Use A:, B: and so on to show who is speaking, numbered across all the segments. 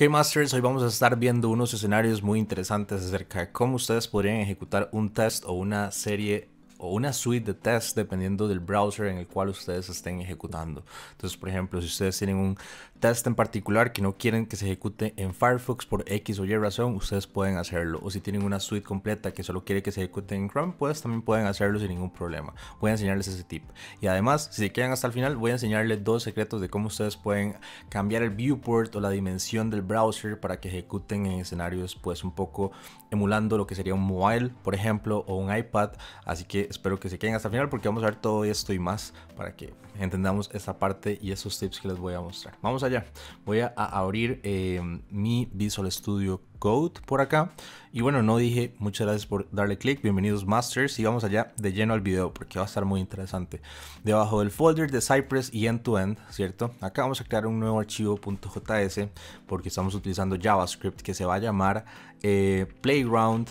A: Ok Masters, hoy vamos a estar viendo unos escenarios muy interesantes acerca de cómo ustedes podrían ejecutar un test o una serie o una suite de test dependiendo del browser en el cual ustedes estén ejecutando. Entonces, por ejemplo, si ustedes tienen un test en particular que no quieren que se ejecute en Firefox por X o Y razón, ustedes pueden hacerlo. O si tienen una suite completa que solo quiere que se ejecute en Chrome, pues también pueden hacerlo sin ningún problema. Voy a enseñarles ese tip. Y además, si se quedan hasta el final, voy a enseñarles dos secretos de cómo ustedes pueden cambiar el viewport o la dimensión del browser para que ejecuten en escenarios pues un poco emulando lo que sería un mobile, por ejemplo, o un iPad. Así que espero que se queden hasta el final porque vamos a ver todo esto y más para que entendamos esta parte y esos tips que les voy a mostrar. Vamos allá. Voy a, abrir eh, mi Visual Studio Code por acá. Y bueno, no dije muchas gracias por darle clic. Bienvenidos Masters y vamos allá de lleno al video porque va a estar muy interesante. Debajo del folder de Cypress y end-to-end, -end, to end cierto Acá vamos a crear un nuevo archivo .js porque estamos utilizando JavaScript que se va a llamar eh, Playground.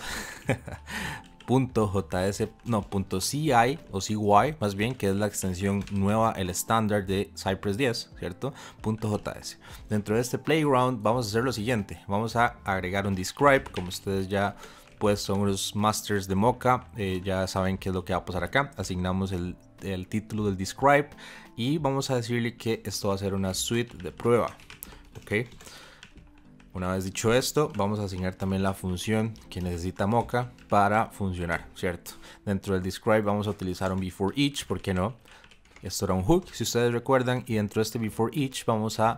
A: .js, no, .ci o CY, más bien, que es la extensión nueva, el estándar de Cypress 10, ¿cierto? .js. Dentro de este playground vamos a hacer lo siguiente, vamos a agregar un describe, como ustedes ya pues son los masters de Mocha, eh, ya saben qué es lo que va a pasar acá, asignamos el, el título del describe y vamos a decirle que esto va a ser una suite de prueba, ¿ok? Una vez dicho esto, vamos a asignar también la función que necesita Mocha para funcionar, ¿cierto? Dentro del describe vamos a utilizar un before each, ¿por qué no? Esto era un hook, si ustedes recuerdan, y dentro de este before each vamos a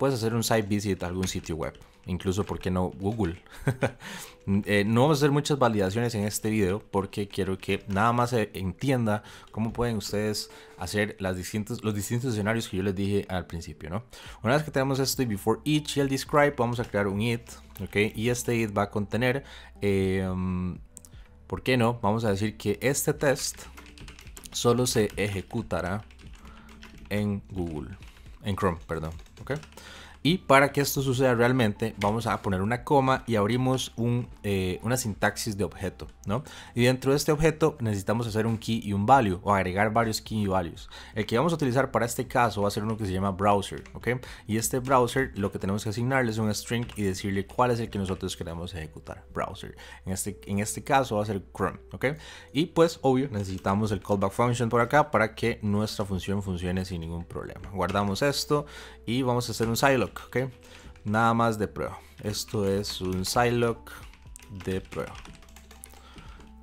A: pues, hacer un site visit a algún sitio web incluso, ¿por qué no Google? Mm, eh, no vamos a hacer muchas validaciones en este video porque quiero que nada más se entienda cómo pueden ustedes hacer las los distintos escenarios que yo les dije al principio, ¿no? Una vez que tenemos este before each y el describe, vamos a crear un it, ¿ok? Y este it va a contener, em, ¿por qué no? Vamos a decir que este test solo se ejecutará en Google, en Chrome, perdón, ¿ok? Y para que esto suceda realmente, vamos a poner una coma y abrimos eh, una sintaxis de objeto, ¿no? Y dentro de este objeto necesitamos hacer un key y un value o agregar varios key y values. El que vamos a utilizar para este caso va a ser uno que se llama browser, ¿ok? Y este browser lo que tenemos que asignarle es un string y decirle cuál es el que nosotros queremos ejecutar, browser. En este, en este caso va a ser Chrome, ¿ok? Y pues, obvio, necesitamos el callback function por acá para que nuestra función funcione sin ningún problema. Guardamos esto y vamos a hacer un silo ¿ok? Nada más de prueba. Esto es un Psylocke de prueba.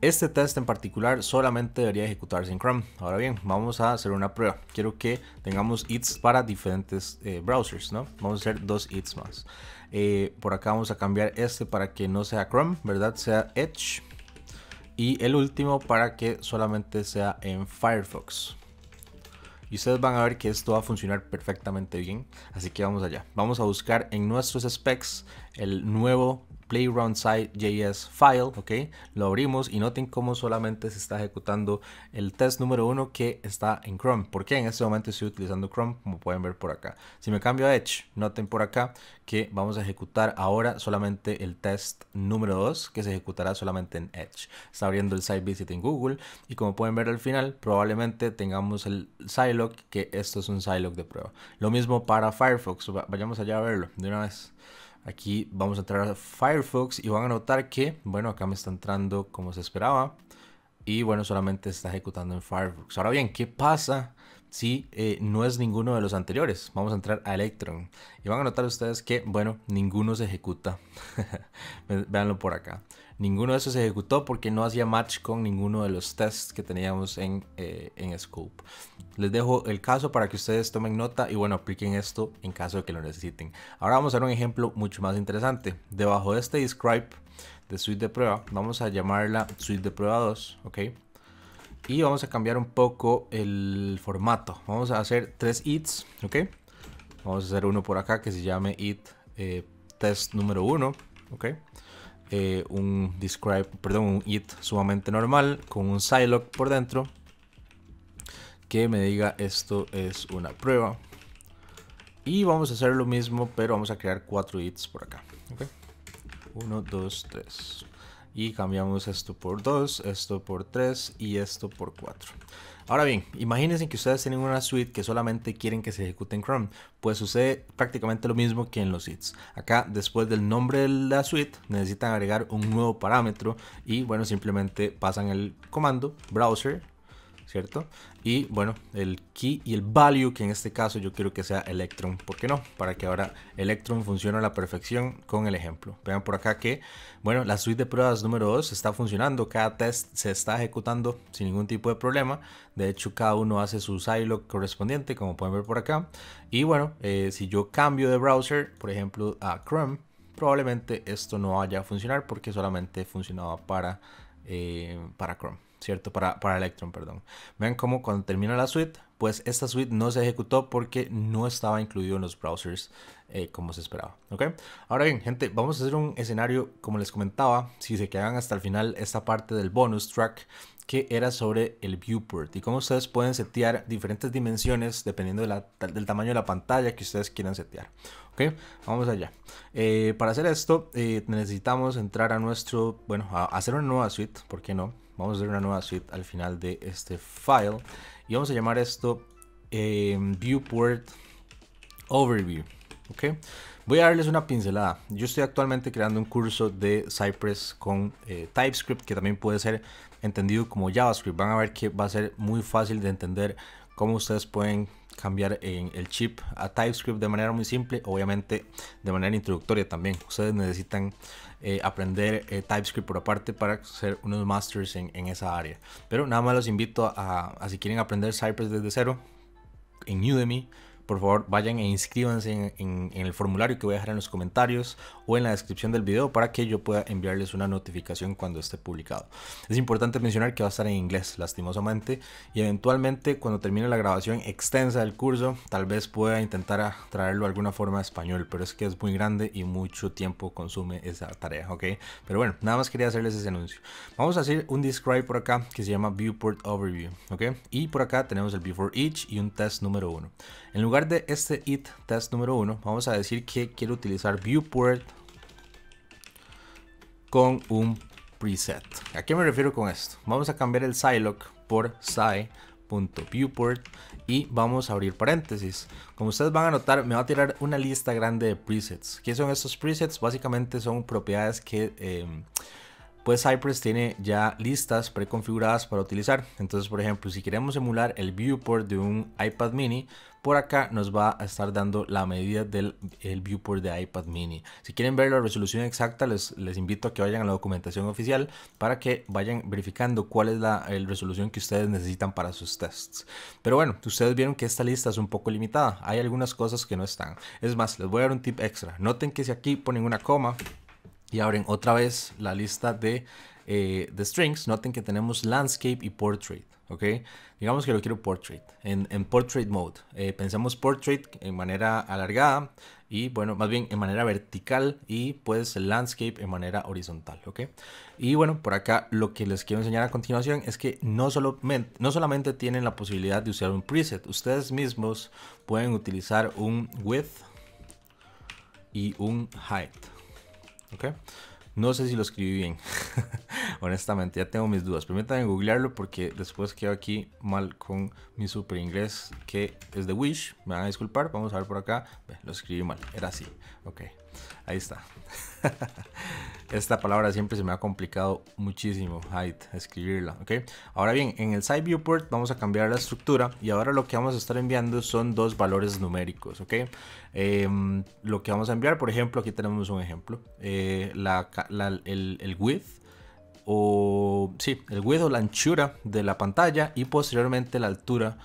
A: Este test en particular solamente debería ejecutarse en Chrome. Ahora bien, vamos a hacer una prueba. Quiero que tengamos hits para diferentes eh, browsers, ¿no? Vamos a hacer dos hits más. Eh, por acá vamos a cambiar este para que no sea Chrome, ¿verdad? Sea Edge. Y el último para que solamente sea en Firefox y ustedes van a ver que esto va a funcionar perfectamente bien. Así que vamos allá. Vamos a buscar en nuestros specs el nuevo playground js file, ok, lo abrimos y noten cómo solamente se está ejecutando el test número uno que está en Chrome, porque en este momento estoy utilizando Chrome, como pueden ver por acá. Si me cambio a Edge, noten por acá que vamos a ejecutar ahora solamente el test número 2, que se ejecutará solamente en Edge. Está abriendo el site visit en Google y como pueden ver al final, probablemente tengamos el silo que esto es un silo de prueba. Lo mismo para Firefox, vayamos allá a verlo de una vez. Aquí vamos a entrar a Firefox y van a notar que, bueno, acá me está entrando como se esperaba. Y bueno, solamente está ejecutando en Firefox. Ahora bien, ¿qué pasa si eh, no es ninguno de los anteriores. Vamos a entrar a Electron y van a notar ustedes que, bueno, ninguno se ejecuta. Veanlo por acá. Ninguno de esos se ejecutó porque no hacía match con ninguno de los tests que teníamos en, eh, en Scope. Les dejo el caso para que ustedes tomen nota y bueno, apliquen esto en caso de que lo necesiten. Ahora vamos a ver un ejemplo mucho más interesante. Debajo de este describe de suite de prueba, vamos a llamarla suite de prueba 2, ¿ok? y vamos a cambiar un poco el formato. Vamos a hacer tres its, ¿ok? Vamos a hacer uno por acá que se llame it eh, test número uno ¿ok? Eh, un describe, perdón, un it sumamente normal con un silo por dentro que me diga esto es una prueba. Y vamos a hacer lo mismo, pero vamos a crear cuatro it's por acá. 1, 2, 3 y cambiamos esto por 2, esto por 3 y esto por 4. Ahora bien, imagínense que ustedes tienen una suite que solamente quieren que se ejecute en Chrome. Pues sucede prácticamente lo mismo que en los seeds. Acá, después del nombre de la suite, necesitan agregar un nuevo parámetro y bueno, simplemente pasan el comando browser ¿cierto? Y bueno, el key y el value, que en este caso yo quiero que sea Electron, ¿por qué no? Para que ahora Electron funcione a la perfección con el ejemplo. Vean por acá que, bueno, la suite de pruebas número 2 está funcionando, cada test se está ejecutando sin ningún tipo de problema. De hecho, cada uno hace su silo correspondiente, como pueden ver por acá. Y bueno, eh, si yo cambio de browser, por ejemplo, a Chrome, probablemente esto no vaya a funcionar porque solamente funcionaba para, eh, para Chrome. ¿cierto? Para, para Electron, perdón. Vean cómo cuando termina la suite, pues esta suite no se ejecutó porque no estaba incluido en los browsers eh, como se esperaba, ¿ok? Ahora bien, gente, vamos a hacer un escenario, como les comentaba, si se quedan hasta el final, esta parte del bonus track que era sobre el viewport y cómo ustedes pueden setear diferentes dimensiones dependiendo del tamaño de la pantalla que ustedes quieran setear. Ok, vamos allá. Eh, para hacer esto eh, necesitamos entrar a nuestro, bueno, a hacer una nueva suite, ¿por qué no? Vamos a hacer una nueva suite al final de este file y vamos a llamar esto em, Viewport Overview. ¿ok? Voy a darles una pincelada. Yo estoy actualmente creando un curso de Cypress con eh, TypeScript que también puede ser entendido como JavaScript. Van a ver que va a ser muy fácil de entender cómo ustedes pueden cambiar en el chip a TypeScript de manera muy simple, obviamente de manera introductoria también. Ustedes necesitan eh, aprender eh, TypeScript por aparte para ser unos masters en, esa área. Pero nada más los invito a, a si quieren aprender Cypress desde cero en Udemy, por favor vayan e inscríbanse en, el formulario que voy a dejar en los comentarios o en la descripción del video para que yo pueda enviarles una notificación cuando esté publicado. Es importante mencionar que va a estar en inglés, lastimosamente, y eventualmente cuando termine la grabación extensa del curso, tal vez pueda intentar traerlo de alguna forma a español, pero es que es muy grande y mucho tiempo consume esa tarea, ¿ok? Pero bueno, nada más quería hacerles ese anuncio. Vamos a hacer un describe por acá que se llama Viewport Overview, ¿ok? Y por acá tenemos el Before Each y un test número uno En lugar lugar de este it test número 1, vamos a decir que quiero utilizar viewport con un preset. ¿A qué me refiero con esto? Vamos a cambiar el silo por viewport y vamos a abrir paréntesis. Como ustedes van a notar, me va a tirar una lista grande de presets. ¿Qué son estos presets? Básicamente son propiedades que... Eh, pues Cypress tiene ya listas preconfiguradas para utilizar. Entonces, por ejemplo, si queremos emular el viewport de un iPad mini, por acá nos va a estar dando la medida del viewport de iPad mini. Si quieren ver la resolución exacta, les, les, invito a que vayan a la documentación oficial para que vayan verificando cuál es la resolución que ustedes necesitan para sus tests. Pero bueno, ustedes vieron que esta lista es un poco limitada. Hay algunas cosas que no están. Es más, les voy a dar un tip extra. Noten que si aquí ponen una coma, y abren otra vez la lista de, eh, de strings, noten que tenemos landscape y portrait. ¿ok? Digamos que lo quiero portrait, en, portrait mode. Eh, pensamos portrait en manera alargada y, bueno, más bien en manera vertical y pues landscape en manera horizontal, ¿ok? Y bueno, por acá lo que les quiero enseñar a continuación es que no, solamente, no solamente tienen la posibilidad de usar un preset, ustedes mismos pueden utilizar un width y un height. Okay, No sé si lo escribí bien. Honestamente, ya tengo mis dudas. Permítanme googlearlo porque después quedo aquí mal con mi super inglés que es de Wish. Me van a disculpar. Vamos a ver por acá. Lo escribí mal. Era así. Ok. Ahí está. Esta palabra siempre se me ha complicado muchísimo, height, escribirla, ¿ok? Ahora bien, en el side viewport vamos a cambiar la estructura y ahora lo que vamos a estar enviando son dos valores numéricos, ¿ok? Em, lo que vamos a enviar, por ejemplo, aquí tenemos un ejemplo, eh, el, el width o sí, el width o la anchura de la pantalla y posteriormente la altura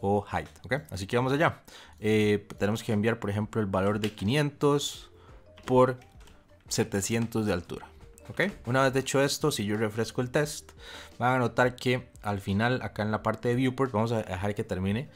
A: o height. Así que vamos allá. Eh, tenemos que enviar, por ejemplo, el valor de 500 por 700 de altura. ok, Una vez hecho esto, si yo refresco el test, van a notar que al final, acá en la parte de viewport, vamos a dejar que termine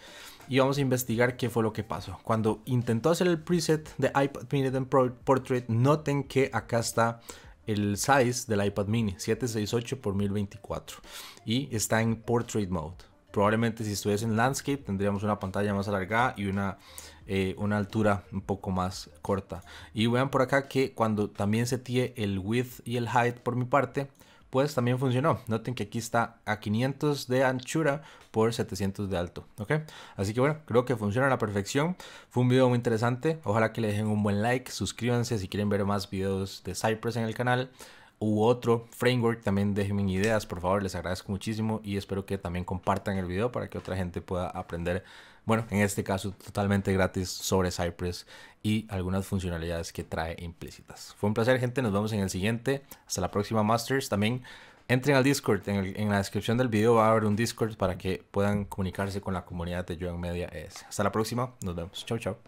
A: y vamos a investigar qué fue lo que pasó. Cuando intentó hacer el preset de iPad Minute and Portrait, noten que acá está el size del iPad mini, 768 por 1024. Y está en portrait mode. Probablemente si estuviese en landscape tendríamos una pantalla más alargada y una, eh, una altura un poco más corta. Y vean por acá que cuando también se tiene el width y el height por mi parte, pues también funcionó. Noten que aquí está a 500 de anchura por 700 de alto, ¿ok? Así que bueno, creo que funciona a la perfección. Fue un video muy interesante. Ojalá que le dejen un buen like, suscríbanse si quieren ver más videos de Cypress en el canal u otro framework, también déjenme ideas, por favor, les agradezco muchísimo y espero que también compartan el video para que otra gente pueda aprender, bueno, en este caso totalmente gratis sobre Cypress y algunas funcionalidades que trae implícitas. Fue un placer, gente, nos vemos en el siguiente, hasta la próxima Masters, también entren al Discord, en, la descripción del video va a haber un Discord para que puedan comunicarse con la comunidad de Joan Media ES. Hasta la próxima, nos vemos, chao chao.